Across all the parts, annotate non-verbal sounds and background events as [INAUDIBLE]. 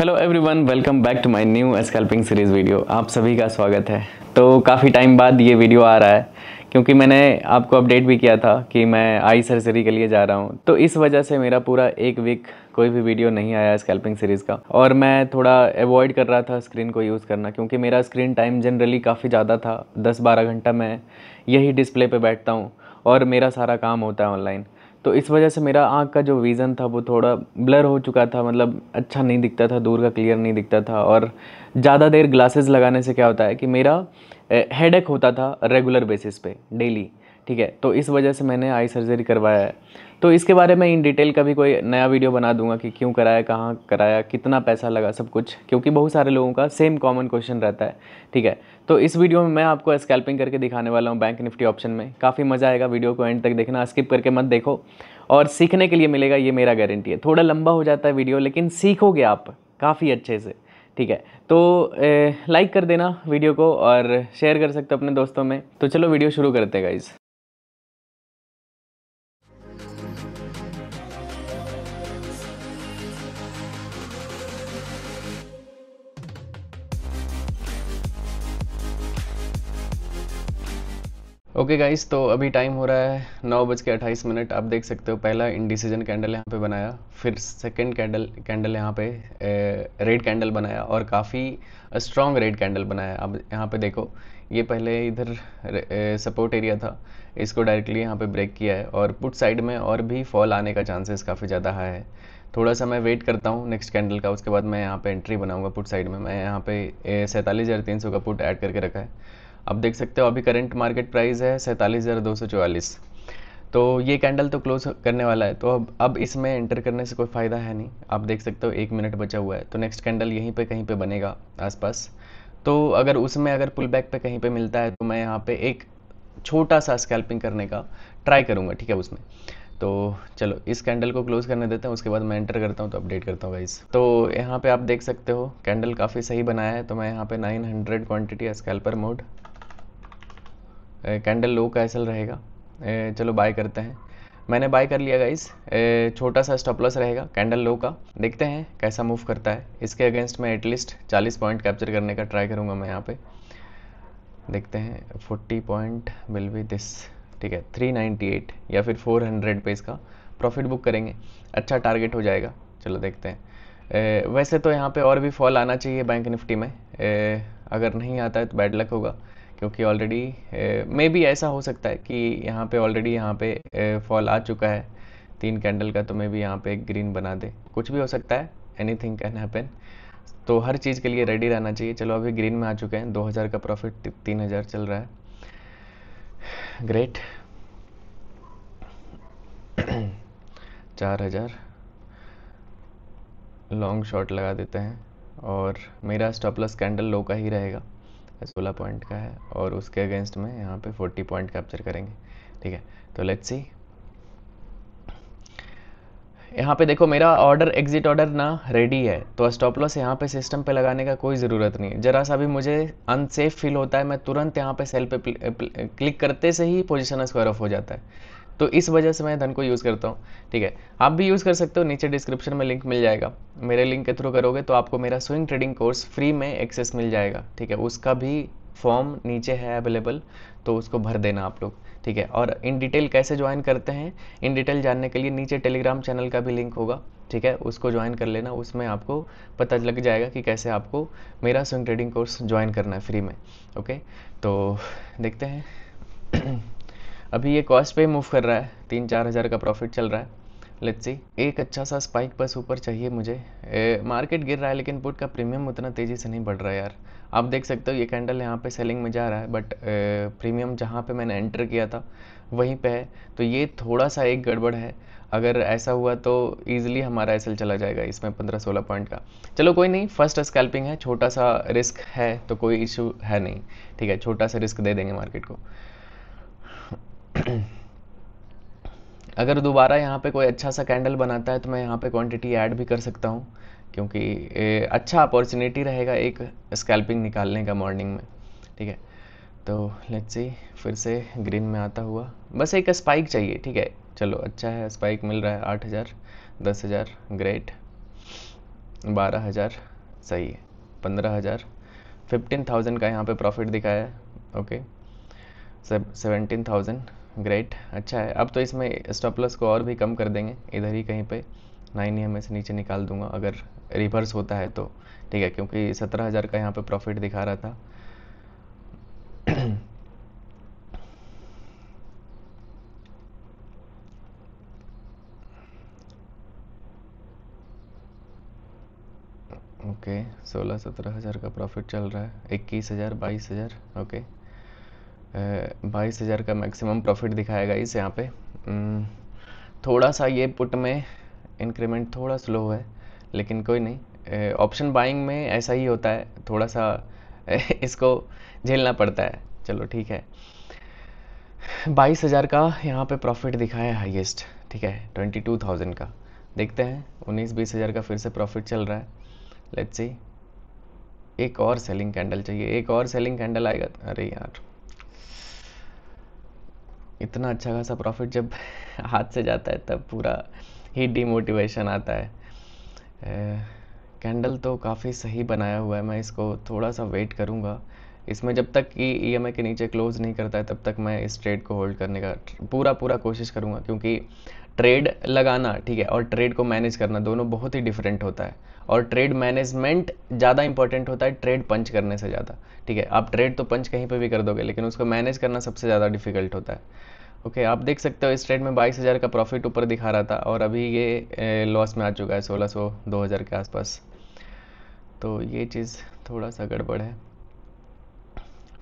hello everyone welcome back to my new scalping series video आप सभी का स्वागत है तो काफ़ी टाइम बाद ये वीडियो आ रहा है क्योंकि मैंने आपको अपडेट भी किया था कि मैं आई सर्जरी के लिए जा रहा हूँ तो इस वजह से मेरा पूरा एक वीक कोई भी वीडियो नहीं आया स्कैल्पिंग सीरीज़ का और मैं थोड़ा अवॉइड कर रहा था स्क्रीन को यूज़ करना क्योंकि मेरा स्क्रीन टाइम जनरली काफ़ी ज़्यादा था दस बारह घंटा मैं यही डिस्प्ले पर बैठता हूँ और मेरा सारा काम होता है ऑनलाइन तो इस वजह से मेरा आँख का जो विज़न था वो थोड़ा ब्लर हो चुका था मतलब अच्छा नहीं दिखता था दूर का क्लियर नहीं दिखता था और ज़्यादा देर ग्लासेस लगाने से क्या होता है कि मेरा हेडेक होता था रेगुलर बेसिस पे डेली ठीक है तो इस वजह से मैंने आई सर्जरी करवाया है तो इसके बारे में इन डिटेल का भी कोई नया वीडियो बना दूंगा कि क्यों कराया कहाँ कराया कितना पैसा लगा सब कुछ क्योंकि बहुत सारे लोगों का सेम कॉमन क्वेश्चन रहता है ठीक है तो इस वीडियो में मैं आपको स्कैल्पिंग करके दिखाने वाला हूँ बैंक निफ्टी ऑप्शन में काफ़ी मज़ा आएगा वीडियो को एंड तक देखना स्किप करके मत देखो और सीखने के लिए मिलेगा ये मेरा गारंटी है थोड़ा लंबा हो जाता है वीडियो लेकिन सीखोगे आप काफ़ी अच्छे से ठीक है तो लाइक कर देना वीडियो को और शेयर कर सकते हो अपने दोस्तों में तो चलो वीडियो शुरू करते हैं गाइज़ ओके गाइस तो अभी टाइम हो रहा है नौ बज के अट्ठाईस मिनट आप देख सकते हो पहला इंडिसीजन कैंडल यहाँ पे बनाया फिर सेकंड कैंडल कैंडल यहाँ पे रेड कैंडल बनाया और काफ़ी स्ट्रॉन्ग रेड कैंडल बनाया अब यहाँ पे देखो ये पहले इधर सपोर्ट एरिया था इसको डायरेक्टली यहाँ पे ब्रेक किया है और पुट साइड में और भी फॉल आने का चांसेस काफ़ी ज़्यादा हाई है थोड़ा सा मैं वेट करता हूँ नेक्स्ट कैंडल का उसके बाद मैं यहाँ पर एंट्री बनाऊँगा पुट साइड में मैं यहाँ पे सैंतालीस का पुट ऐड करके रखा है अब देख सकते हो अभी करंट मार्केट प्राइस है सैंतालीस हज़ार दो सौ चौवालीस तो ये कैंडल तो क्लोज करने वाला है तो अब अब इसमें एंटर करने से कोई फ़ायदा है नहीं आप देख सकते हो एक मिनट बचा हुआ है तो नेक्स्ट कैंडल यहीं पे कहीं पे बनेगा आसपास तो अगर उसमें अगर पुल बैक पर कहीं पे मिलता है तो मैं यहाँ पे एक छोटा सा स्कैल्पिंग करने का ट्राई करूँगा ठीक है उसमें तो चलो इस कैंडल को क्लोज करने देते हैं उसके बाद मैं एंटर करता हूँ तो अपडेट करता हूँ गाइस तो यहाँ पे आप देख सकते हो कैंडल काफ़ी सही बनाया है तो मैं यहाँ पे 900 quantity scalper mode candle low का एसल रहेगा चलो बाय करते हैं मैंने बाय कर लिया गाइस छोटा सा स्टॉप लॉस रहेगा कैंडल लो का देखते हैं कैसा मूव करता है इसके अगेंस्ट मैं एटलीस्ट 40 पॉइंट कैप्चर करने का ट्राई करूँगा मैं यहाँ पे देखते हैं 40 पॉइंट विल बी दिस ठीक है 398 या फिर 400 पे इसका प्रॉफिट बुक करेंगे अच्छा टारगेट हो जाएगा चलो देखते हैं ए, वैसे तो यहाँ पर और भी फॉल आना चाहिए बैंक निफ्टी में ए, अगर नहीं आता है तो बैड लक होगा क्योंकि ऑलरेडी मे बी ऐसा हो सकता है कि यहाँ पे ऑलरेडी यहाँ पे फॉल आ चुका है तीन कैंडल का तो मे बी यहाँ पे ग्रीन बना दे कुछ भी हो सकता है एनी थिंग कैन हैपन तो हर चीज़ के लिए रेडी रहना चाहिए चलो अभी ग्रीन में आ चुके हैं 2000 का प्रॉफिट 3000 चल रहा है ग्रेट चार हजार लॉन्ग शॉर्ट लगा देते हैं और मेरा स्टॉपलस कैंडल लो का ही रहेगा सोलह पॉइंट का है और उसके अगेंस्ट में यहाँ पे फोर्टी पॉइंट कैप्चर करेंगे ठीक है तो लेट्स सी यहाँ पे देखो मेरा ऑर्डर एग्जिट ऑर्डर ना रेडी है तो स्टॉप लॉस यहाँ पे सिस्टम पे लगाने का कोई ज़रूरत नहीं है ज़रा सा भी मुझे अनसेफ फील होता है मैं तुरंत यहाँ पे सेल पे क्लिक करते से ही पोजिशन स्क्वायर ऑफ हो जाता है तो इस वजह से मैं धन को यूज़ करता हूँ ठीक है आप भी यूज़ कर सकते हो नीचे डिस्क्रिप्शन में लिंक मिल जाएगा मेरे लिंक के थ्रू करोगे तो आपको मेरा स्विंग ट्रेडिंग कोर्स फ्री में एक्सेस मिल जाएगा ठीक है उसका भी फॉर्म नीचे है अवेलेबल तो उसको भर देना आप लोग ठीक है और इन डिटेल कैसे ज्वाइन करते हैं इन डिटेल जानने के लिए नीचे टेलीग्राम चैनल का भी लिंक होगा ठीक है उसको ज्वाइन कर लेना उसमें आपको पता लग जाएगा कि कैसे आपको मेरा स्विंग ट्रेडिंग कोर्स ज्वाइन करना है फ्री में ओके तो देखते हैं अभी ये कॉस्ट पे मूव कर रहा है तीन चार हज़ार का प्रॉफिट चल रहा है लेट्स सी एक अच्छा सा स्पाइक बस ऊपर चाहिए मुझे ए, मार्केट गिर रहा है लेकिन पुट का प्रीमियम उतना तेज़ी से नहीं बढ़ रहा है यार आप देख सकते हो ये कैंडल यहाँ पे सेलिंग में जा रहा है बट प्रीमियम जहाँ पे मैंने एंटर किया था वहीं पे है तो ये थोड़ा सा एक गड़बड़ है अगर ऐसा हुआ तो ईजिली हमारा एस चला जाएगा इसमें पंद्रह सोलह पॉइंट का चलो कोई नहीं फर्स्ट स्कैल्पिंग है छोटा सा रिस्क है तो कोई इशू है नहीं ठीक है छोटा सा रिस्क दे देंगे मार्केट को [CLEARS THROAT] अगर दोबारा यहाँ पे कोई अच्छा सा कैंडल बनाता है तो मैं यहाँ पे क्वांटिटी ऐड भी कर सकता हूँ क्योंकि अच्छा अपॉर्चुनिटी रहेगा एक स्कैल्पिंग निकालने का मॉर्निंग में ठीक है तो लेट्स सी फिर से ग्रीन में आता हुआ बस एक स्पाइक चाहिए ठीक है चलो अच्छा है स्पाइक मिल रहा है आठ हज़ार दस हज़ार ग्रेट बारह हज़ार सही है पंद्रह हज़ार फिफ्टीन थाउजेंड का यहाँ पे प्रॉफिट दिखाया है ओके सेवेंटीन थाउजेंड ग्रेट अच्छा है अब तो इसमें स्टॉप लॉस को और भी कम कर देंगे इधर ही कहीं पे नाइन ही हमें से नीचे निकाल दूंगा अगर रिवर्स होता है तो ठीक है क्योंकि सत्रह हज़ार का यहाँ पे प्रॉफिट दिखा रहा था ओके [CLEARS THROAT] सोलह सत्रह हज़ार का प्रॉफिट चल रहा है इक्कीस हज़ार बाईस हज़ार ओके बाईस हज़ार का मैक्सिमम प्रॉफिट दिखाएगा इस यहाँ पे थोड़ा सा ये पुट में इंक्रीमेंट थोड़ा स्लो है लेकिन कोई नहीं ऑप्शन बाइंग में ऐसा ही होता है थोड़ा सा [LAUGHS] इसको झेलना पड़ता है चलो ठीक है बाईस हज़ार का यहाँ पे प्रॉफिट दिखाया है हाईएस्ट ठीक है ट्वेंटी टू थाउजेंड का देखते हैं उन्नीस बीस हज़ार का फिर से प्रॉफिट चल रहा है लेट्स सी एक और सेलिंग कैंडल चाहिए एक और सेलिंग कैंडल आएगा अरे यार इतना अच्छा खासा प्रॉफिट जब हाथ से जाता है तब पूरा ही डिमोटिवेशन आता है कैंडल तो काफ़ी सही बनाया हुआ है मैं इसको थोड़ा सा वेट करूँगा इसमें जब तक कि ई e के नीचे क्लोज़ नहीं करता है तब तक मैं इस ट्रेड को होल्ड करने का पूरा पूरा कोशिश करूँगा क्योंकि ट्रेड लगाना ठीक है और ट्रेड को मैनेज करना दोनों बहुत ही डिफरेंट होता है और ट्रेड मैनेजमेंट ज़्यादा इंपॉर्टेंट होता है ट्रेड पंच करने से ज़्यादा ठीक है आप ट्रेड तो पंच कहीं पर भी कर दोगे लेकिन उसको मैनेज करना सबसे ज़्यादा डिफिकल्ट होता है ओके आप देख सकते हो इस ट्रेड में बाईस हज़ार का प्रॉफिट ऊपर दिखा रहा था और अभी ये लॉस में आ चुका है सोलह सौ दो हज़ार के आसपास तो ये चीज़ थोड़ा सा गड़बड़ है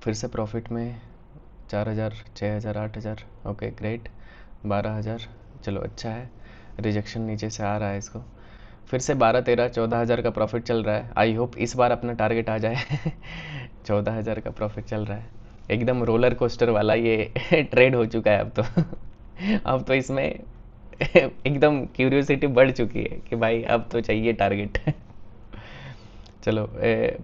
फिर से प्रॉफिट में चार हज़ार छः हज़ार आठ हज़ार ओके ग्रेट बारह हज़ार चलो अच्छा है रिजेक्शन नीचे से आ रहा है इसको फिर से बारह तेरह चौदह हज़ार का प्रॉफिट चल रहा है आई होप इस बार अपना टारगेट आ जाए [LAUGHS] चौदह हज़ार का प्रॉफिट चल रहा है एकदम रोलर कोस्टर वाला ये ट्रेड [LAUGHS] हो चुका है अब तो [LAUGHS] अब तो इसमें एकदम क्यूरियोसिटी बढ़ चुकी है कि भाई अब तो चाहिए टारगेट चलो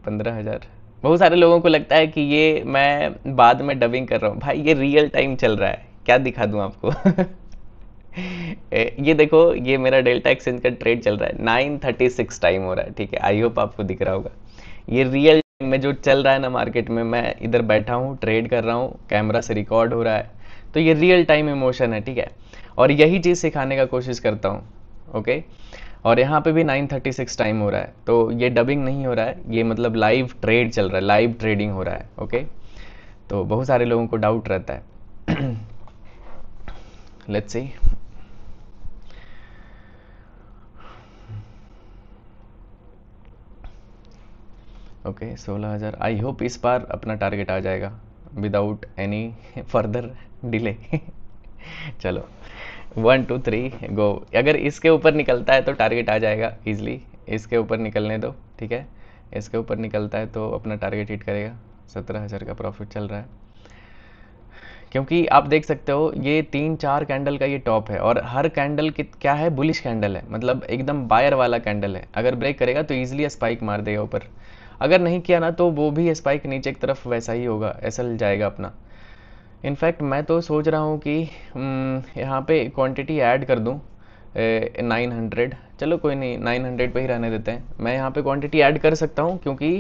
पंद्रह हज़ार बहुत सारे लोगों को लगता है कि ये मैं बाद में डबिंग कर रहा हूँ भाई ये रियल टाइम चल रहा है क्या दिखा दूँ आपको ये देखो ये मेरा डेल्टा एक्सचेंज का ट्रेड चल रहा है नाइन थर्टी सिक्स टाइम हो रहा है ठीक है आई होप आपको दिख रहा होगा ये रियल टाइम में जो चल रहा है ना मार्केट में मैं इधर बैठा हूँ ट्रेड कर रहा हूँ कैमरा से रिकॉर्ड हो रहा है तो ये रियल टाइम इमोशन है ठीक है और यही चीज़ सिखाने का कोशिश करता हूँ ओके और यहाँ पे भी 9:36 टाइम हो रहा है तो ये डबिंग नहीं हो रहा है ये मतलब लाइव ट्रेड चल रहा है लाइव ट्रेडिंग हो रहा है ओके तो बहुत सारे लोगों को डाउट रहता है लेट्स [CLEARS THROAT] सी ओके सोलह हज़ार आई होप इस बार अपना टारगेट आ जाएगा विदाउट एनी फर्दर डिले चलो वन टू थ्री गो अगर इसके ऊपर निकलता है तो टारगेट आ जाएगा ईजिली इसके ऊपर निकलने दो ठीक है इसके ऊपर निकलता है तो अपना टारगेट हिट करेगा सत्रह हज़ार का प्रॉफिट चल रहा है क्योंकि आप देख सकते हो ये तीन चार कैंडल का ये टॉप है और हर कैंडल की क्या है बुलिश कैंडल है मतलब एकदम बायर वाला कैंडल है अगर ब्रेक करेगा तो ईजिली स्पाइक मार देगा ऊपर अगर नहीं किया ना तो वो भी स्पाइक नीचे की तरफ वैसा ही होगा ऐसा जाएगा अपना इनफैक्ट मैं तो सोच रहा हूँ कि हम्म, यहाँ पे क्वांटिटी ऐड कर दूँ नाइन हंड्रेड चलो कोई नहीं 900 पे ही रहने देते हैं मैं यहाँ पे क्वांटिटी ऐड कर सकता हूँ क्योंकि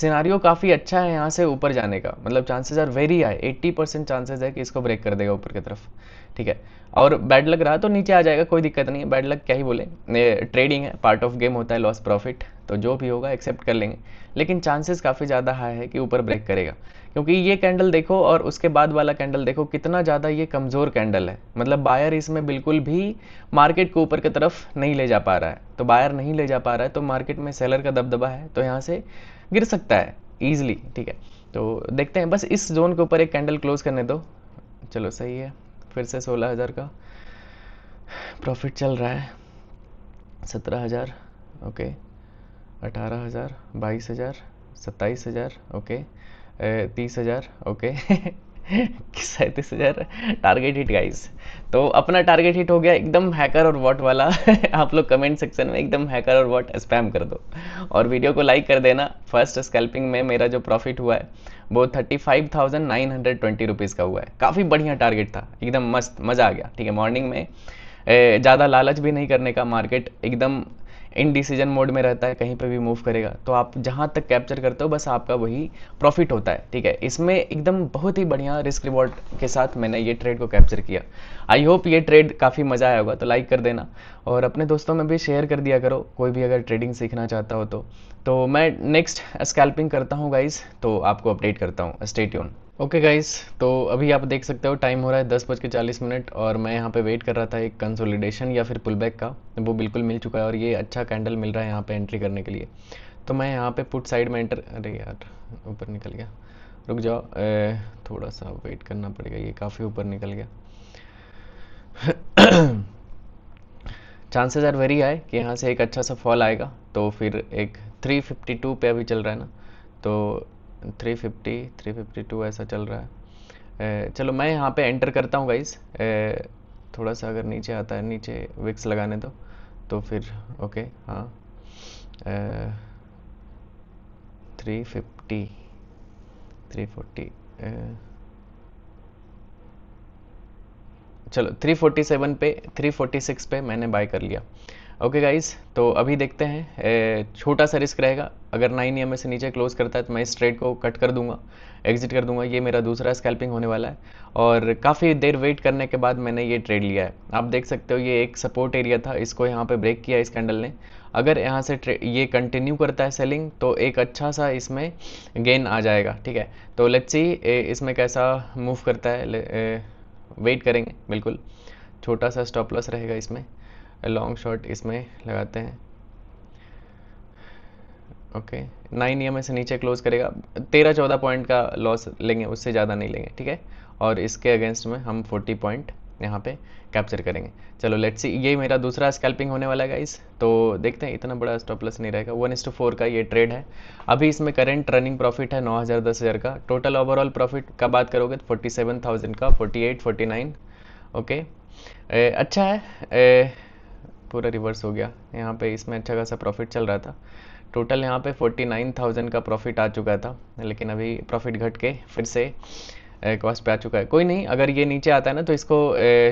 सिनारियो काफ़ी अच्छा है यहाँ से ऊपर जाने का मतलब chances are very high 80 percent chances है कि इसको ब्रेक कर देगा ऊपर की तरफ ठीक है और बैड लग रहा तो नीचे आ जाएगा कोई दिक्कत नहीं है बैड लग क्या ही बोले ट्रेडिंग है पार्ट ऑफ गेम होता है लॉस प्रॉफिट तो जो भी होगा एक्सेप्ट कर लेंगे लेकिन चांसेस काफ़ी ज़्यादा हाई है कि ऊपर ब्रेक करेगा क्योंकि ये कैंडल देखो और उसके बाद वाला कैंडल देखो कितना ज़्यादा ये कमज़ोर कैंडल है मतलब बायर इसमें बिल्कुल भी मार्केट को ऊपर की तरफ नहीं ले जा पा रहा है तो बायर नहीं ले जा पा रहा है तो मार्केट में सेलर का दबदबा है तो यहाँ से गिर सकता है ईजिली ठीक है तो देखते हैं बस इस जोन के ऊपर एक कैंडल क्लोज करने दो चलो सही है फिर से सोलह हज़ार का प्रॉफिट चल रहा है सत्रह हज़ार ओके अठारह हज़ार बाईस हज़ार सत्ताईस हज़ार ओके Eh, तीस हज़ार ओके [LAUGHS] सैंतीस हज़ार टारगेट हिट गाइस तो अपना टारगेट हिट हो गया एकदम हैकर और वॉट वाला [LAUGHS] आप लोग कमेंट सेक्शन में एकदम हैकर और वॉट स्पैम कर दो और वीडियो को लाइक कर देना फर्स्ट स्कैल्पिंग में मेरा जो प्रॉफिट हुआ है वो thirty five thousand nine hundred twenty rupees का हुआ है काफ़ी बढ़िया टारगेट था एकदम मस्त मज़ा आ गया ठीक है मॉर्निंग में eh, ज़्यादा लालच भी नहीं करने का मार्केट एकदम इन डिसीजन मोड में रहता है कहीं पे भी मूव करेगा तो आप जहाँ तक कैप्चर करते हो बस आपका वही प्रॉफिट होता है ठीक है इसमें एकदम बहुत ही बढ़िया रिस्क रिवॉर्ड के साथ मैंने ये ट्रेड को कैप्चर किया आई होप ये ट्रेड काफ़ी मज़ा आया होगा तो लाइक कर देना और अपने दोस्तों में भी शेयर कर दिया करो कोई भी अगर ट्रेडिंग सीखना चाहता हो तो तो मैं नेक्स्ट स्कैल्पिंग करता हूँ गाइज तो आपको अपडेट करता हूँ स्टेट यून ओके गाइज तो अभी आप देख सकते हो टाइम हो रहा है दस बज के चालीस मिनट और मैं यहाँ पे वेट कर रहा था एक कंसोलिडेशन या फिर पुलबैक का वो बिल्कुल मिल चुका है और ये अच्छा कैंडल मिल रहा है यहाँ पे एंट्री करने के लिए तो मैं यहाँ पे पुट साइड में एंटर अरे यार ऊपर निकल गया रुक जाओ ए, थोड़ा सा वेट करना पड़ेगा ये काफ़ी ऊपर निकल गया [CLEARS THROAT] [COUGHS] तो चांसेस आर वेरी हाई कि यहाँ से एक अच्छा सा फॉल आएगा तो फिर एक 352 पे अभी चल रहा है ना तो 350 352 ऐसा चल रहा है चलो मैं यहाँ पे एंटर करता हूँ गाइस थोड़ा सा अगर नीचे आता है नीचे विक्स लगाने दो तो फिर ओके हाँ थ्री फिफ्टी थ्री फोर्टी चलो 347 पे 346 पे मैंने बाय कर लिया ओके गाइस तो अभी देखते हैं छोटा सा रिस्क रहेगा अगर नाइन ई से नीचे क्लोज करता है तो मैं इस ट्रेड को कट कर दूंगा एग्जिट कर दूंगा ये मेरा दूसरा स्कैल्पिंग होने वाला है और काफ़ी देर वेट करने के बाद मैंने ये ट्रेड लिया है आप देख सकते हो ये एक सपोर्ट एरिया था इसको यहाँ पे ब्रेक किया इस कैंडल ने अगर यहाँ से ये कंटिन्यू करता है सेलिंग तो एक अच्छा सा इसमें गेन आ जाएगा ठीक है तो लेट्स सी इसमें कैसा मूव करता है वेट करेंगे बिल्कुल छोटा सा स्टॉप लॉस रहेगा इसमें लॉन्ग शॉर्ट इसमें लगाते हैं ओके नाइन ई से नीचे क्लोज करेगा तेरह चौदह पॉइंट का लॉस लेंगे उससे ज़्यादा नहीं लेंगे ठीक है और इसके अगेंस्ट में हम फोर्टी पॉइंट यहाँ पे कैप्चर करेंगे चलो लेट्स सी ये मेरा दूसरा स्कैल्पिंग होने वाला है गाइस तो देखते हैं इतना बड़ा स्टॉपलस नहीं रहेगा वन इंस टू फोर का ये ट्रेड है अभी इसमें करंट रनिंग प्रॉफिट है नौ हज़ार दस हज़ार का टोटल ओवरऑल प्रॉफिट का बात करोगे तो फोर्टी सेवन थाउजेंड का forty eight forty nine okay ए, अच्छा है ए, पूरा रिवर्स हो गया यहाँ पे इसमें अच्छा खासा प्रॉफिट चल रहा था टोटल यहाँ पे थाउजेंड का प्रॉफिट आ चुका था लेकिन अभी प्रॉफिट घट के फिर से कॉस्ट पे आ चुका है कोई नहीं अगर ये नीचे आता है ना तो इसको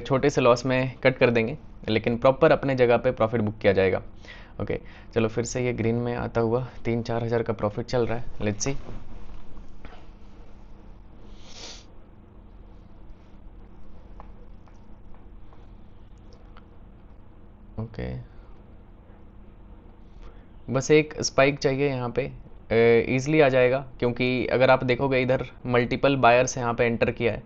छोटे से लॉस में कट कर देंगे लेकिन प्रॉपर अपने जगह पे प्रॉफिट बुक किया जाएगा ओके चलो फिर से ये ग्रीन में आता हुआ तीन चार हज़ार का प्रॉफिट चल रहा है लेट्स सी ओके बस एक स्पाइक चाहिए यहाँ पे ईज़िली आ जाएगा क्योंकि अगर आप देखोगे इधर मल्टीपल बायर्स यहाँ पे एंटर किया है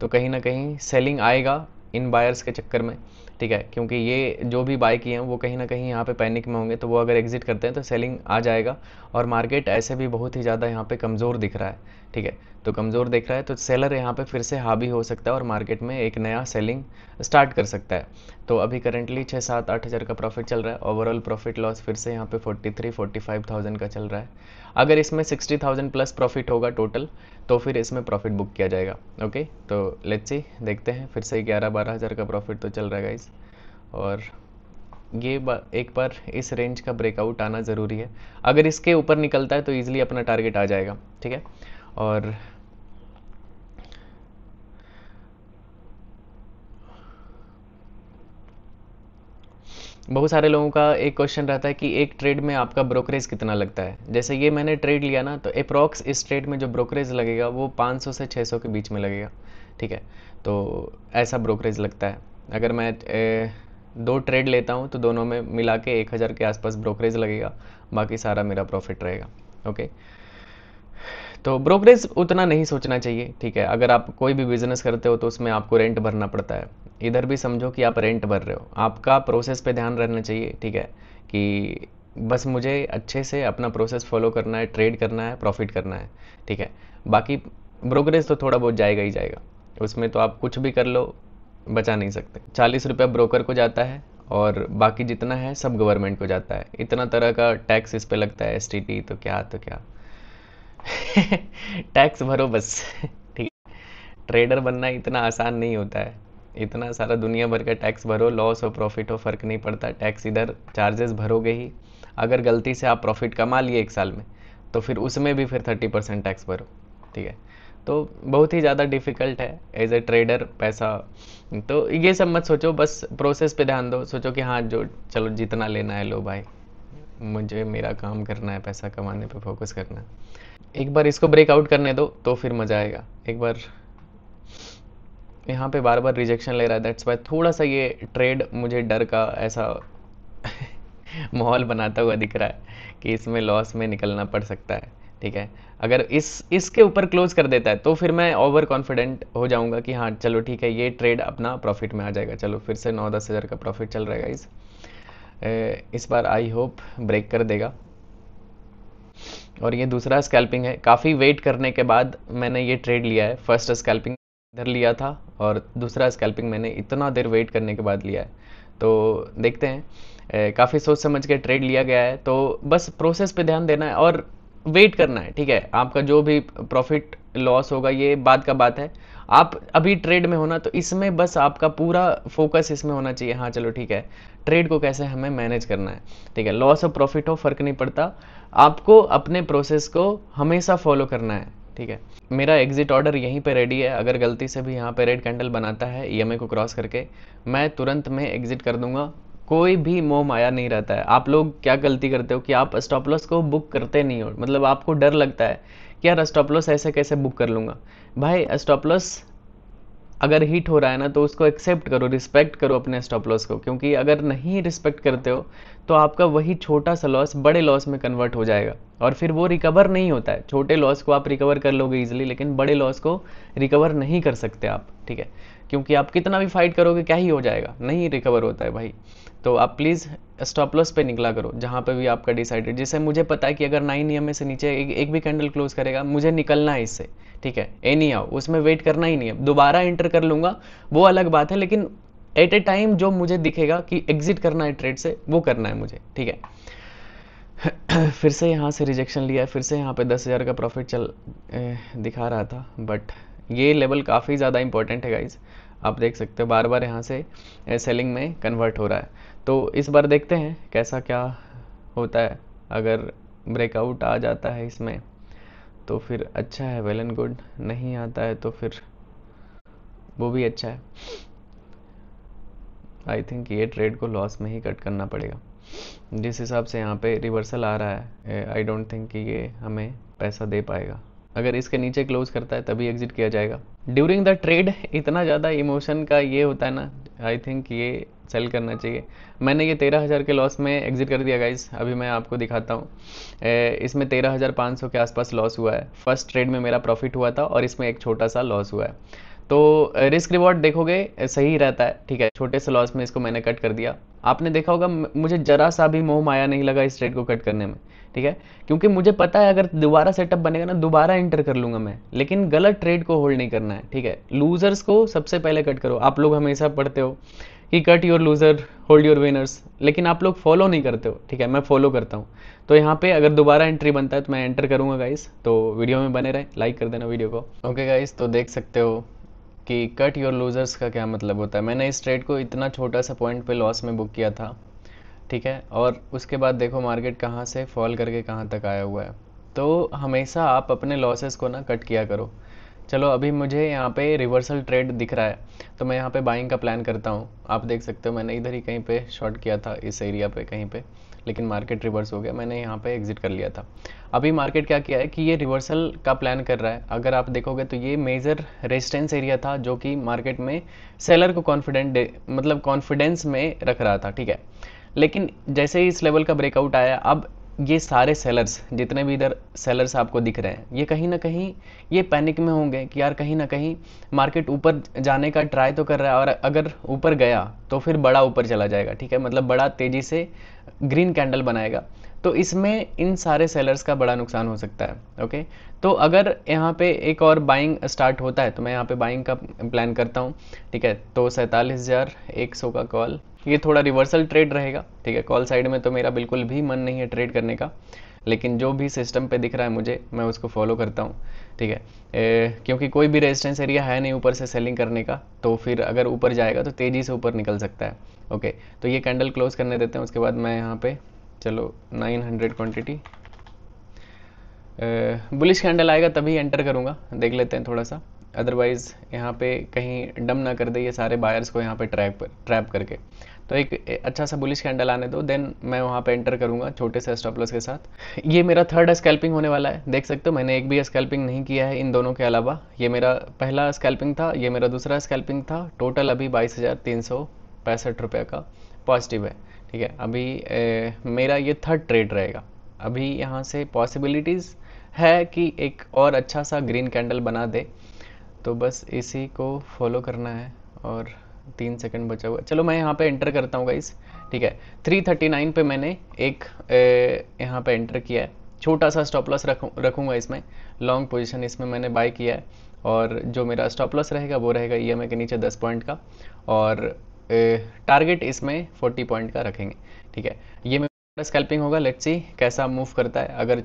तो कहीं ना कहीं सेलिंग आएगा इन बायर्स के चक्कर में ठीक है क्योंकि ये जो भी बाय किए हैं वो कहीं ना कहीं यहाँ पे पैनिक में होंगे तो वो अगर एग्जिट करते हैं तो सेलिंग आ जाएगा और मार्केट ऐसे भी बहुत ही ज़्यादा यहाँ पे कमज़ोर दिख रहा है ठीक है तो कमज़ोर देख रहा है तो सेलर यहाँ पे फिर से हावी हो सकता है और मार्केट में एक नया सेलिंग स्टार्ट कर सकता है तो अभी करंटली छः सात आठ हज़ार का प्रॉफिट चल रहा है ओवरऑल प्रॉफिट लॉस फिर से यहाँ पे forty three forty five thousand का चल रहा है अगर इसमें सिक्सटी थाउजेंड प्लस प्रॉफिट होगा टोटल तो फिर इसमें प्रॉफिट बुक किया जाएगा ओके तो लेट्स सी देखते हैं फिर से ग्यारह बारह हज़ार का प्रॉफिट तो चल रहा है गाइज और ये एक बार इस रेंज का ब्रेकआउट आना ज़रूरी है अगर इसके ऊपर निकलता है तो ईजिली अपना टारगेट आ जाएगा ठीक है और बहुत सारे लोगों का एक क्वेश्चन रहता है कि एक ट्रेड में आपका ब्रोकरेज कितना लगता है जैसे ये मैंने ट्रेड लिया ना तो अप्रॉक्स इस ट्रेड में जो ब्रोकरेज लगेगा वो 500 से 600 के बीच में लगेगा ठीक है तो ऐसा ब्रोकरेज लगता है अगर मैं ए, दो ट्रेड लेता हूँ तो दोनों में मिला के एक हज़ार के आसपास ब्रोकरेज लगेगा बाकी सारा मेरा प्रॉफिट रहेगा ओके तो ब्रोकरेज उतना नहीं सोचना चाहिए ठीक है अगर आप कोई भी बिजनेस करते हो तो उसमें आपको रेंट भरना पड़ता है इधर भी समझो कि आप रेंट भर रहे हो आपका प्रोसेस पे ध्यान रहना चाहिए ठीक है कि बस मुझे अच्छे से अपना प्रोसेस फॉलो करना है ट्रेड करना है प्रॉफिट करना है ठीक है बाकी ब्रोकरेज तो थोड़ा बहुत जाएगा ही जाएगा उसमें तो आप कुछ भी कर लो बचा नहीं सकते चालीस रुपया ब्रोकर को जाता है और बाकी जितना है सब गवर्नमेंट को जाता है इतना तरह का टैक्स इस पर लगता है एस तो क्या तो क्या टैक्स [LAUGHS] भरो बस ठीक ट्रेडर बनना इतना आसान नहीं होता है इतना सारा दुनिया भर का टैक्स भरो लॉस और प्रॉफिट हो फर्क नहीं पड़ता टैक्स इधर चार्जेस भरोगे ही अगर गलती से आप प्रॉफिट कमा लिए एक साल में तो फिर उसमें भी फिर थर्टी परसेंट टैक्स भरो ठीक है तो बहुत ही ज़्यादा डिफ़िकल्ट है एज ए ट्रेडर पैसा तो ये सब मत सोचो बस प्रोसेस पे ध्यान दो सोचो कि हाँ जो चलो जितना लेना है लो भाई मुझे मेरा काम करना है पैसा कमाने पे फोकस करना है एक बार इसको ब्रेकआउट करने दो तो फिर मज़ा आएगा एक बार यहाँ पे बार बार रिजेक्शन ले रहा है दैट्स वाई थोड़ा सा ये ट्रेड मुझे डर का ऐसा [LAUGHS] माहौल बनाता हुआ दिख रहा है कि इसमें लॉस में निकलना पड़ सकता है ठीक है अगर इस इसके ऊपर क्लोज कर देता है तो फिर मैं ओवर कॉन्फिडेंट हो जाऊंगा कि हाँ चलो ठीक है ये ट्रेड अपना प्रॉफिट में आ जाएगा चलो फिर से नौ दस हज़ार का प्रॉफिट चल रहेगा इस, इस बार आई होप ब्रेक कर देगा और ये दूसरा स्कैल्पिंग है काफ़ी वेट करने के बाद मैंने ये ट्रेड लिया है फर्स्ट स्कैल्पिंग इधर लिया था और दूसरा स्कैल्पिंग मैंने इतना देर वेट करने के बाद लिया है तो देखते हैं काफ़ी सोच समझ के ट्रेड लिया गया है तो बस प्रोसेस पे ध्यान देना है और वेट करना है ठीक है आपका जो भी प्रॉफिट लॉस होगा ये बात का बात है आप अभी ट्रेड में होना तो इसमें बस आपका पूरा फोकस इसमें होना चाहिए हाँ चलो ठीक है ट्रेड को कैसे हमें मैनेज करना है ठीक है लॉस और प्रॉफिट हो फर्क नहीं पड़ता आपको अपने प्रोसेस को हमेशा फॉलो करना है ठीक है मेरा एग्जिट ऑर्डर यहीं पे रेडी है अगर गलती से भी यहाँ पे रेड कैंडल बनाता है ई e को क्रॉस करके मैं तुरंत में एग्जिट कर दूंगा कोई भी मोह माया नहीं रहता है आप लोग क्या गलती करते हो कि आप स्टॉपलॉस को बुक करते नहीं हो मतलब आपको डर लगता है कि यार स्टॉपलॉस ऐसे कैसे बुक कर लूँगा भाई स्टॉपलॉस अगर हिट हो रहा है ना तो उसको एक्सेप्ट करो रिस्पेक्ट करो अपने स्टॉपलॉस को क्योंकि अगर नहीं रिस्पेक्ट करते हो तो आपका वही छोटा सा लॉस बड़े लॉस में कन्वर्ट हो जाएगा और फिर वो रिकवर नहीं होता है छोटे लॉस को आप रिकवर कर लोगे ईजिली लेकिन बड़े लॉस को रिकवर नहीं कर सकते आप ठीक है क्योंकि आप कितना भी फाइट करोगे क्या ही हो जाएगा नहीं रिकवर होता है भाई तो आप प्लीज़ स्टॉप लॉस पे निकला करो जहाँ पे भी आपका डिसाइडेड जैसे मुझे पता है कि अगर नाइन ई से नीचे एक, एक भी कैंडल क्लोज करेगा मुझे निकलना है इससे ठीक है एनी आओ उसमें वेट करना ही नहीं है दोबारा एंटर कर लूँगा वो अलग बात है लेकिन एट ए टाइम जो मुझे दिखेगा कि एग्जिट करना है ट्रेड से वो करना है मुझे ठीक है [COUGHS] फिर से यहाँ से रिजेक्शन लिया फिर से यहाँ पे दस हज़ार का प्रॉफिट चल ए, दिखा रहा था बट ये लेवल काफ़ी ज़्यादा इंपॉर्टेंट है गाइज आप देख सकते हो बार बार यहाँ से सेलिंग में कन्वर्ट हो रहा है तो इस बार देखते हैं कैसा क्या होता है अगर ब्रेकआउट आ जाता है इसमें तो फिर अच्छा है वेल एंड गुड नहीं आता है तो फिर वो भी अच्छा है आई थिंक ये ट्रेड को लॉस में ही कट करना पड़ेगा जिस हिसाब से यहाँ पे रिवर्सल आ रहा है आई डोंट थिंक कि ये हमें पैसा दे पाएगा अगर इसके नीचे क्लोज करता है तभी एग्जिट किया जाएगा ड्यूरिंग द ट्रेड इतना ज़्यादा इमोशन का ये होता है ना आई थिंक ये सेल करना चाहिए मैंने ये तेरह हज़ार के लॉस में एग्जिट कर दिया गाइस अभी मैं आपको दिखाता हूँ इसमें तेरह हज़ार पाँच सौ के आसपास लॉस हुआ है फर्स्ट ट्रेड में मेरा प्रॉफिट हुआ था और इसमें एक छोटा सा लॉस हुआ है तो रिस्क रिवॉर्ड देखोगे सही रहता है ठीक है छोटे से लॉस में इसको मैंने कट कर दिया आपने देखा होगा मुझे जरा सा भी मोह माया नहीं लगा इस ट्रेड को कट करने में ठीक है क्योंकि मुझे पता है अगर दोबारा सेटअप बनेगा ना दोबारा एंटर कर लूंगा मैं लेकिन गलत ट्रेड को होल्ड नहीं करना है ठीक है लूज़र्स को सबसे पहले कट करो आप लोग हमेशा पढ़ते हो कि cut your loser hold your winners लेकिन आप लोग फॉलो नहीं करते हो ठीक है मैं फॉलो करता हूँ तो यहाँ पे अगर दोबारा एंट्री बनता है तो मैं एंटर करूँगा गाइस तो वीडियो में बने रहे लाइक कर देना वीडियो को ओके गाइस तो देख सकते हो कि कट योर लूज़र्स का क्या मतलब होता है मैंने इस ट्रेड को इतना छोटा सा पॉइंट पे लॉस में बुक किया था ठीक है और उसके बाद देखो मार्केट कहाँ से फॉल करके कहाँ तक आया हुआ है तो हमेशा आप अपने लॉसेस को ना कट किया करो चलो अभी मुझे यहाँ पे रिवर्सल ट्रेड दिख रहा है तो मैं यहाँ पे बाइंग का प्लान करता हूँ आप देख सकते हो मैंने इधर ही कहीं पे शॉर्ट किया था इस एरिया पे कहीं पे लेकिन मार्केट रिवर्स हो गया मैंने यहाँ पे एग्जिट कर लिया था अभी मार्केट क्या किया है कि ये रिवर्सल का प्लान कर रहा है अगर आप देखोगे तो ये मेजर रेजिस्टेंस एरिया था जो कि मार्केट में सेलर को कॉन्फिडेंट मतलब कॉन्फिडेंस में रख रहा था ठीक है लेकिन जैसे ही इस लेवल का ब्रेकआउट आया अब ये सारे सेलर्स जितने भी इधर सेलर्स आपको दिख रहे हैं ये कहीं ना कहीं ये पैनिक में होंगे कि यार कहीं ना कहीं मार्केट ऊपर जाने का ट्राई तो कर रहा है और अगर ऊपर गया तो फिर बड़ा ऊपर चला जाएगा ठीक है मतलब बड़ा तेज़ी से ग्रीन कैंडल बनाएगा तो इसमें इन सारे सेलर्स का बड़ा नुकसान हो सकता है ओके तो अगर यहाँ पे एक और बाइंग स्टार्ट होता है तो मैं यहाँ पे बाइंग का प्लान करता हूँ ठीक है तो सैंतालीस हज़ार एक सौ का कॉल ये थोड़ा रिवर्सल ट्रेड रहेगा ठीक है कॉल साइड में तो मेरा बिल्कुल भी मन नहीं है ट्रेड करने का लेकिन जो भी सिस्टम पे दिख रहा है मुझे मैं उसको फॉलो करता हूँ ठीक है ए, क्योंकि कोई भी रेजिस्टेंस एरिया है नहीं ऊपर से सेलिंग करने का तो फिर अगर ऊपर जाएगा तो तेज़ी से ऊपर निकल सकता है ओके तो ये कैंडल क्लोज करने देते हैं उसके बाद मैं यहाँ पे चलो 900 क्वान्टिटी बुलिश कैंडल आएगा तभी एंटर करूँगा देख लेते हैं थोड़ा सा अदरवाइज़ यहाँ पे कहीं डम ना कर दे ये सारे बायर्स को यहाँ पे ट्रैप ट्रैप करके तो एक अच्छा सा बुलिश कैंडल आने दो देन मैं वहाँ पे एंटर करूँगा छोटे से लॉस के साथ ये मेरा थर्ड स्कैल्पिंग होने वाला है देख सकते हो मैंने एक भी स्कैल्पिंग नहीं किया है इन दोनों के अलावा ये मेरा पहला स्कैल्पिंग था ये मेरा दूसरा स्कैल्पिंग था टोटल अभी बाईस हज़ार तीन सौ पैंसठ रुपये का पॉजिटिव है ठीक है अभी ए, मेरा ये थर्ड ट्रेड रहेगा अभी यहाँ से पॉसिबिलिटीज़ है कि एक और अच्छा सा ग्रीन कैंडल बना दे तो बस इसी को फॉलो करना है और तीन सेकंड बचा हुआ चलो मैं यहाँ पे एंटर करता हूँ गाइस ठीक है 339 पे मैंने एक यहाँ पे एंटर किया है छोटा सा स्टॉप लॉस रखू रखूँगा इसमें लॉन्ग पोजिशन इसमें मैंने बाय किया है और जो मेरा स्टॉप लॉस रहेगा वो रहेगा ई e के नीचे दस पॉइंट का और टारगेट इसमें फोर्टी पॉइंट का रखेंगे ठीक है ये मेरा स्कैल्पिंग होगा लेट्स सी कैसा मूव करता है अगर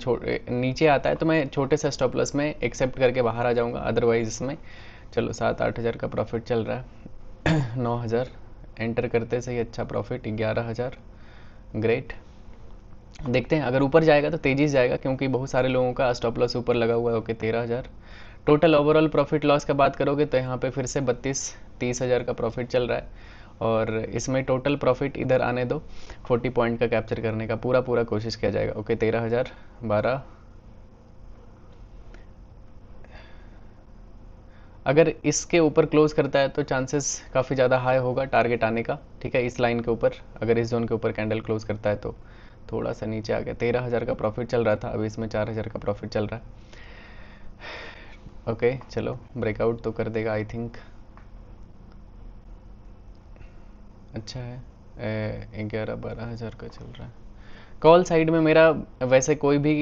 नीचे आता है तो मैं छोटे से स्टॉप लॉस में एक्सेप्ट करके बाहर आ जाऊँगा अदरवाइज इसमें चलो सात आठ हज़ार का प्रॉफिट चल रहा है नौ हज़ार एंटर करते से ही अच्छा प्रॉफिट ग्यारह हज़ार ग्रेट देखते हैं अगर ऊपर जाएगा तो तेज़ी से जाएगा क्योंकि बहुत सारे लोगों का स्टॉप लॉस ऊपर लगा हुआ है ओके तेरह हज़ार टोटल ओवरऑल प्रॉफिट लॉस का बात करोगे तो यहाँ पे फिर से बत्तीस तीस हज़ार का प्रॉफिट चल रहा है और इसमें टोटल प्रॉफिट इधर आने दो फोर्टी पॉइंट का कैप्चर करने का पूरा पूरा कोशिश किया जाएगा ओके तेरह हज़ार बारह अगर इसके ऊपर क्लोज करता है तो चांसेस काफ़ी ज़्यादा हाई होगा टारगेट आने का ठीक है इस लाइन के ऊपर अगर इस जोन के ऊपर कैंडल क्लोज करता है तो थोड़ा सा नीचे आ गया तेरह हज़ार का प्रॉफिट चल रहा था अभी इसमें चार हज़ार का प्रॉफिट चल रहा है ओके चलो ब्रेकआउट तो कर देगा आई थिंक अच्छा है ग्यारह बारह हज़ार का चल रहा है कॉल साइड में मेरा वैसे कोई भी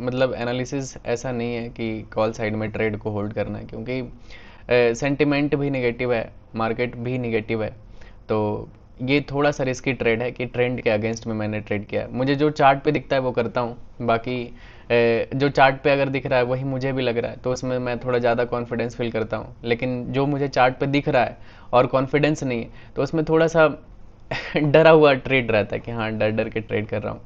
मतलब एनालिसिस ऐसा नहीं है कि कॉल साइड में ट्रेड को होल्ड करना है क्योंकि सेंटिमेंट भी निगेटिव है मार्केट भी निगेटिव है तो ये थोड़ा सा रिस्की ट्रेड है कि ट्रेंड के अगेंस्ट में मैंने ट्रेड किया है मुझे जो चार्ट पे दिखता है वो करता हूँ बाकी जो चार्ट पे अगर दिख रहा है वही मुझे भी लग रहा है तो उसमें मैं थोड़ा ज़्यादा कॉन्फिडेंस फील करता हूँ लेकिन जो मुझे चार्ट पे दिख रहा है और कॉन्फिडेंस नहीं है तो उसमें थोड़ा सा [LAUGHS] डरा हुआ ट्रेड रहता है कि हाँ डर डर के ट्रेड कर रहा हूँ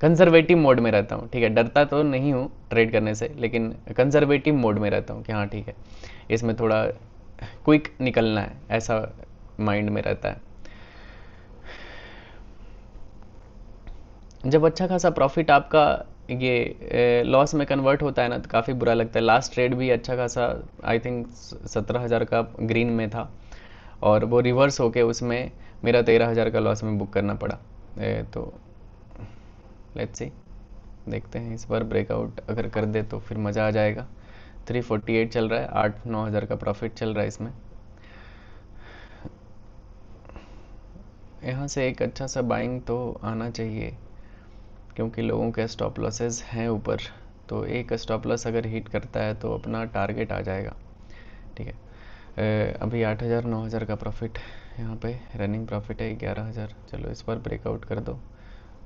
कंजर्वेटिव मोड में रहता हूँ ठीक है डरता तो नहीं हूँ ट्रेड करने से लेकिन कंजर्वेटिव मोड में रहता हूँ कि हाँ ठीक है इसमें थोड़ा क्विक निकलना है ऐसा माइंड में रहता है जब अच्छा खासा प्रॉफिट आपका ये लॉस में कन्वर्ट होता है ना तो काफ़ी बुरा लगता है लास्ट ट्रेड भी अच्छा खासा आई थिंक सत्रह हज़ार का ग्रीन में था और वो रिवर्स होके उसमें मेरा तेरह हज़ार का लॉस में बुक करना पड़ा ए, तो लेट्स सी देखते हैं इस बार ब्रेकआउट अगर कर दे तो फिर मज़ा आ जाएगा 348 चल रहा है आठ नौ हज़ार का प्रॉफिट चल रहा है इसमें यहाँ से एक अच्छा सा बाइंग तो आना चाहिए क्योंकि लोगों के स्टॉप लॉसेज हैं ऊपर तो एक स्टॉप लॉस अगर हिट करता है तो अपना टारगेट आ जाएगा ठीक है अभी आठ हज़ार नौ हज़ार का प्रॉफिट यहाँ पे रनिंग प्रॉफिट है ग्यारह हज़ार चलो इस बार ब्रेकआउट कर दो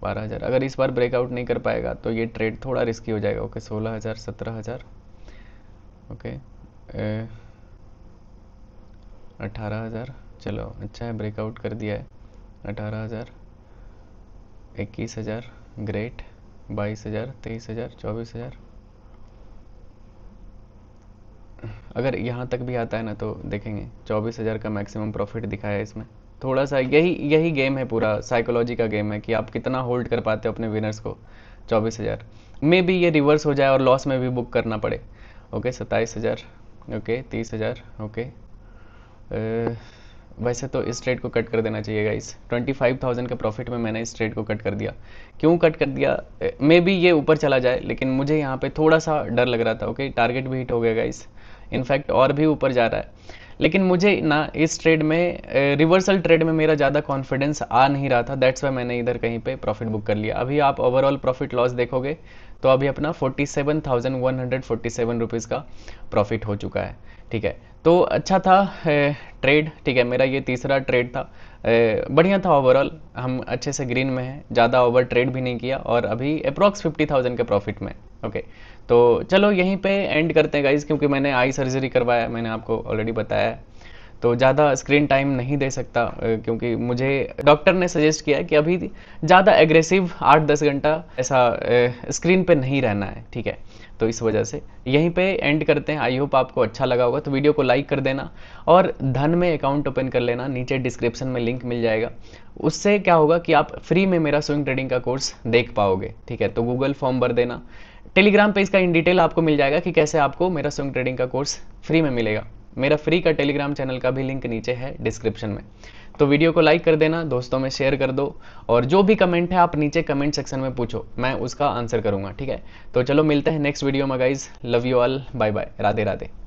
बारह हज़ार अगर इस बार ब्रेकआउट नहीं कर पाएगा तो ये ट्रेड थोड़ा रिस्की हो जाएगा ओके सोलह हज़ार सत्रह हज़ार ओके अठारह हज़ार चलो अच्छा है ब्रेकआउट कर दिया है अठारह हज़ार इक्कीस हज़ार ग्रेट बाईस हज़ार तेईस हज़ार चौबीस हज़ार अगर यहाँ तक भी आता है ना तो देखेंगे चौबीस हज़ार का मैक्सिमम प्रॉफिट दिखाया है इसमें थोड़ा सा यही यही गेम है पूरा साइकोलॉजी का गेम है कि आप कितना होल्ड कर पाते हो अपने विनर्स को चौबीस हज़ार मे भी ये रिवर्स हो जाए और लॉस में भी बुक करना पड़े ओके सत्ताईस हज़ार ओके तीस हज़ार ओके वैसे तो इस ट्रेड को कट कर देना चाहिए गाइस थाउजेंड के प्रॉफिट में मैंने इस ट्रेड को कट कर दिया क्यों कट कर दिया मे बी ये ऊपर चला जाए लेकिन मुझे यहाँ पे थोड़ा सा डर लग रहा था ओके टारगेट भी हिट हो गया गाइस इनफैक्ट और भी ऊपर जा रहा है लेकिन मुझे ना इस ट्रेड में रिवर्सल ट्रेड में मेरा ज़्यादा कॉन्फिडेंस आ नहीं रहा था दैट्स वाई मैंने इधर कहीं पे प्रॉफिट बुक कर लिया अभी आप ओवरऑल प्रॉफिट लॉस देखोगे तो अभी अपना forty seven thousand one hundred forty seven rupees का प्रॉफिट हो चुका है ठीक है तो अच्छा था ट्रेड ठीक है मेरा ये तीसरा ट्रेड था बढ़िया था ओवरऑल हम अच्छे से ग्रीन में हैं ज़्यादा ओवर ट्रेड भी नहीं किया और अभी अप्रॉक्स फिफ्टी थाउजेंड के प्रॉफिट में ओके तो चलो यहीं पे एंड करते हैं गाइज क्योंकि मैंने आई सर्जरी करवाया मैंने आपको ऑलरेडी बताया है तो ज़्यादा स्क्रीन टाइम नहीं दे सकता क्योंकि मुझे डॉक्टर ने सजेस्ट किया कि अभी ज़्यादा एग्रेसिव आठ दस घंटा ऐसा स्क्रीन पे नहीं रहना है ठीक है तो इस वजह से यहीं पे एंड करते हैं आई होप आपको अच्छा लगा होगा तो वीडियो को लाइक कर देना और धन में अकाउंट ओपन कर लेना नीचे डिस्क्रिप्शन में लिंक मिल जाएगा उससे क्या होगा कि आप फ्री में मेरा स्विंग ट्रेडिंग का कोर्स देख पाओगे ठीक है तो गूगल फॉर्म भर देना टेलीग्राम पे इसका इन डिटेल आपको मिल जाएगा कि कैसे आपको मेरा स्विंग ट्रेडिंग का कोर्स फ्री में मिलेगा मेरा फ्री का टेलीग्राम चैनल का भी लिंक नीचे है डिस्क्रिप्शन में तो वीडियो को लाइक कर देना दोस्तों में शेयर कर दो और जो भी कमेंट है आप नीचे कमेंट सेक्शन में पूछो मैं उसका आंसर करूंगा ठीक है तो चलो मिलते हैं नेक्स्ट वीडियो में guys love you all bye bye Radhe Radhe